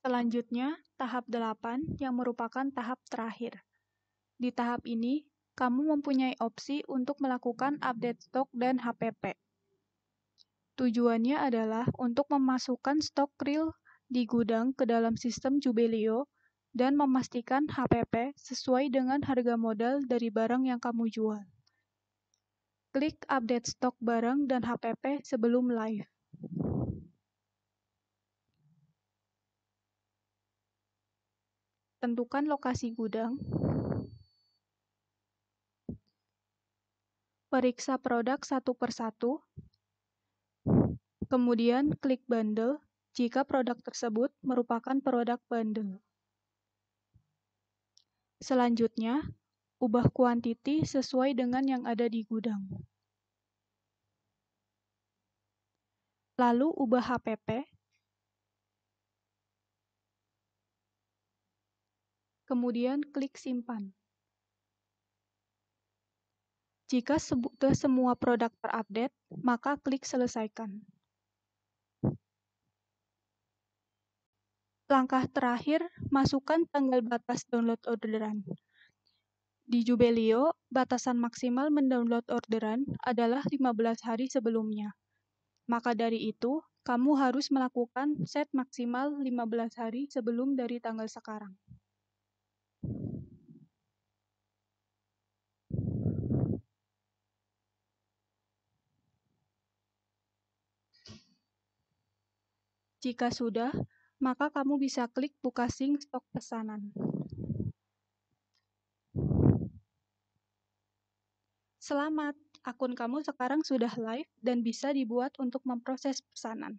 Selanjutnya, tahap delapan yang merupakan tahap terakhir. Di tahap ini, kamu mempunyai opsi untuk melakukan update stok dan HPP. Tujuannya adalah untuk memasukkan stok real di gudang ke dalam sistem Jubileo dan memastikan HPP sesuai dengan harga modal dari barang yang kamu jual. Klik update stok barang dan HPP sebelum live. Tentukan lokasi gudang. Periksa produk satu persatu. Kemudian klik bundle jika produk tersebut merupakan produk bundle. Selanjutnya, ubah kuantiti sesuai dengan yang ada di gudang. Lalu ubah HPP kemudian klik Simpan. Jika semua produk terupdate, maka klik Selesaikan. Langkah terakhir, masukkan tanggal batas download orderan. Di Jubelio, batasan maksimal mendownload orderan adalah 15 hari sebelumnya. Maka dari itu, kamu harus melakukan set maksimal 15 hari sebelum dari tanggal sekarang. Jika sudah, maka kamu bisa klik buka sync stok pesanan. Selamat, akun kamu sekarang sudah live dan bisa dibuat untuk memproses pesanan.